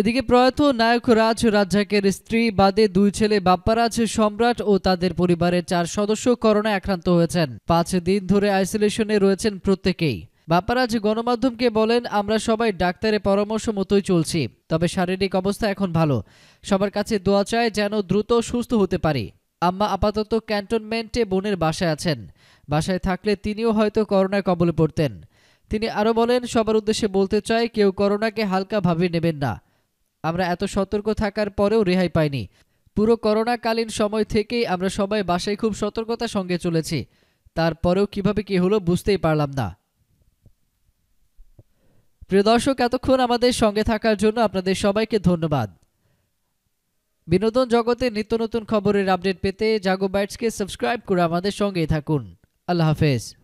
এদিকে প্রয়াত নায়ক রাজ রাজ্জাকের স্ত্রী বাদে দুই ছেলে বাপ্পারাজ সম্রাট ও তাদের পরিবারের চার সদস্য করোনায় আক্রান্ত হয়েছেন পাঁচ দিন ধরে আইসোলেশনে রয়েছেন প্রত্যেকেই বাপ্পারাজ গণমাধ্যমকে বলেন আমরা সবাই ডাক্তারের পরামর্শ মতোই চলছি তবে শারীরিক অবস্থা এখন ভালো সবার কাছে দোয়া চায় যেন দ্রুত সুস্থ হতে পারি আম্মা আপাতত ক্যান্টনমেন্টে বোনের বাসায় আছেন বাসায় থাকলে তিনিও হয়তো করোনায় কবলে পড়তেন তিনি আরও বলেন সবার উদ্দেশ্যে বলতে চাই কেউ করোনাকে হালকাভাবে নেবেন না আমরা এত সতর্ক থাকার পরেও রেহাই পাইনি পুরো করোনাকালীন সময় থেকেই আমরা সবাই বাসায় খুব সতর্কতার সঙ্গে চলেছি তারপরেও কিভাবে কি হলো বুঝতেই পারলাম না প্রিয় দর্শক এতক্ষণ আমাদের সঙ্গে থাকার জন্য আপনাদের সবাইকে ধন্যবাদ বিনোদন জগতে নিত্য নতুন খবরের আপডেট পেতে জাগো বাইটসকে সাবস্ক্রাইব করে আমাদের সঙ্গেই থাকুন আল্লাহ হাফেজ